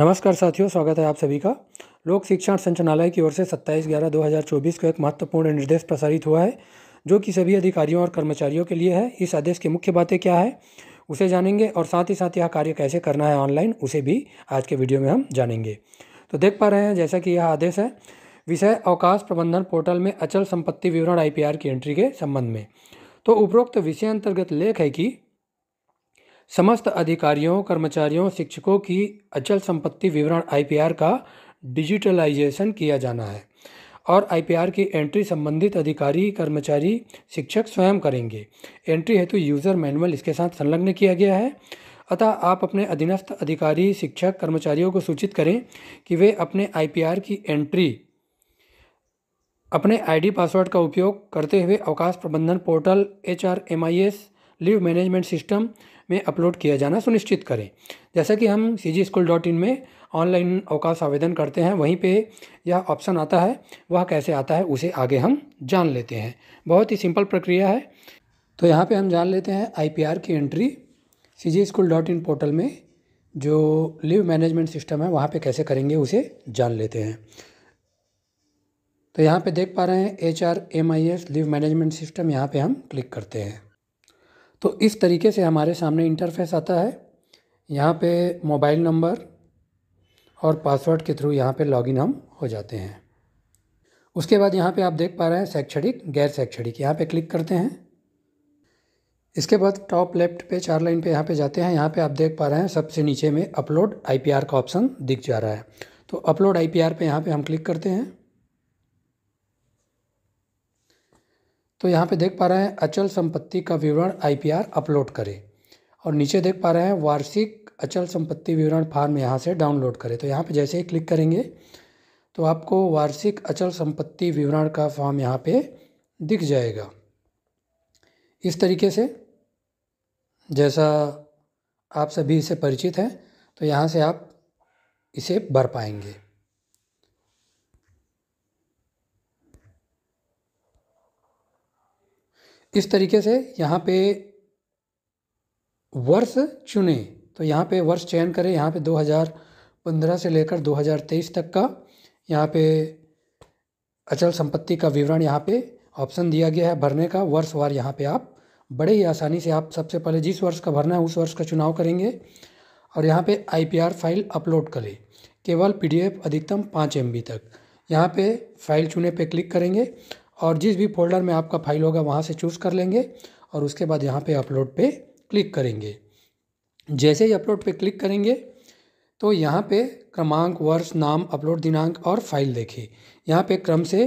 नमस्कार साथियों स्वागत है आप सभी का लोक शिक्षण संचालनालय की ओर से 27 ग्यारह 2024 को एक महत्वपूर्ण निर्देश प्रसारित हुआ है जो कि सभी अधिकारियों और कर्मचारियों के लिए है इस आदेश की मुख्य बातें क्या है उसे जानेंगे और साथ ही साथ यह कार्य कैसे करना है ऑनलाइन उसे भी आज के वीडियो में हम जानेंगे तो देख पा रहे हैं जैसा कि यह आदेश है विषय अवकाश प्रबंधन पोर्टल में अचल संपत्ति विवरण आई की एंट्री के संबंध में तो उपरोक्त विषय अंतर्गत लेख है कि समस्त अधिकारियों कर्मचारियों शिक्षकों की अचल संपत्ति विवरण आईपीआर का डिजिटलाइजेशन किया जाना है और आईपीआर की एंट्री संबंधित अधिकारी कर्मचारी शिक्षक स्वयं करेंगे एंट्री हेतु यूज़र मैनुअल इसके साथ संलग्न किया गया है अतः आप अपने अधीनस्थ अधिकारी शिक्षक कर्मचारियों को सूचित करें कि वे अपने आईपीआर की एंट्री अपने आईडी पासवर्ड का उपयोग करते हुए अवकाश प्रबंधन portal H R M I S leave management system में अपलोड किया जाना सुनिश्चित करें जैसा कि हम सी जी स्कूल डॉट इन में ऑनलाइन अवकाश आवेदन करते हैं वहीं पे यह ऑप्शन आता है वह कैसे आता है उसे आगे हम जान लेते हैं बहुत ही सिंपल प्रक्रिया है तो यहाँ पे हम जान लेते हैं आईपीआर की entry C G school dot in portal में जो लिव मैनेजमेंट सिस्टम है वहाँ पे कैसे करेंगे उसे जान लेते हैं तो यहाँ पे देख पा रहे हैं H R M I S leave management system यहाँ पे हम क्लिक करते हैं तो इस तरीके से हमारे सामने इंटरफेस आता है यहाँ पे मोबाइल नंबर और पासवर्ड के थ्रू यहाँ पे लॉगिन हम हो जाते हैं उसके बाद यहाँ पे आप देख पा रहे हैं शैक्षणिक गैर शैक्षणिक यहाँ पे क्लिक करते हैं इसके बाद टॉप लेफ्ट पे चार लाइन पे यहाँ पे जाते हैं यहाँ पे आप देख पा रहे हैं सबसे नीचे में अपलोड आईपीआर का ऑप्शन दिख जा रहा है तो अपलोड आईपीआर पे यहाँ पे हम क्लिक करते हैं तो यहाँ पे देख पा रहे हैं अचल संपत्ति का विवरण आईपीआर अपलोड करें और नीचे देख पा रहे हैं वार्षिक अचल संपत्ति विवरण फार्म यहाँ से डाउनलोड करें तो यहाँ पे जैसे ही क्लिक करेंगे तो आपको वार्षिक अचल संपत्ति विवरण का फॉर्म यहाँ पे दिख जाएगा इस तरीके से जैसा आप सभी इसे परिचित हैं तो यहाँ से आप इसे भर पाएंगे इस तरीके से यहाँ पे वर्ष चुने तो यहाँ पे वर्ष चयन करें यहाँ पे 2015 से लेकर 2023 तक का यहाँ पे अचल संपत्ति का विवरण यहाँ पे ऑप्शन दिया गया है भरने का वर्ष वार यहाँ पे आप बड़े ही आसानी से आप सबसे पहले जिस वर्ष का भरना है उस वर्ष का चुनाव करेंगे और यहाँ पे आईपीआर फाइल अपलोड करें केवल पीडीएफ अधिकतम पाँच एम तक यहाँ पे फाइल चुने पे क्लिक करेंगे और जिस भी फोल्डर में आपका फाइल होगा वहाँ से चूज़ कर लेंगे और उसके बाद यहाँ पे अपलोड पे क्लिक करेंगे जैसे ही अपलोड पे क्लिक करेंगे तो यहाँ पे क्रमांक वर्ष नाम अपलोड दिनांक और फाइल देखें यहाँ पे क्रम से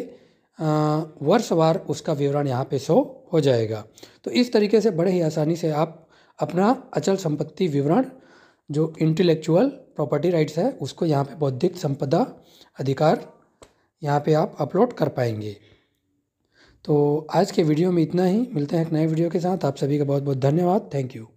वर्षवार उसका विवरण यहाँ पे शो हो जाएगा तो इस तरीके से बड़े ही आसानी से आप अपना अचल संपत्ति विवरण जो इंटेलेक्चुअल प्रॉपर्टी राइट्स है उसको यहाँ पर बौद्धिक संपदा अधिकार यहाँ पर आप अपलोड कर पाएंगे तो आज के वीडियो में इतना ही मिलते हैं एक नए वीडियो के साथ आप सभी का बहुत बहुत धन्यवाद थैंक यू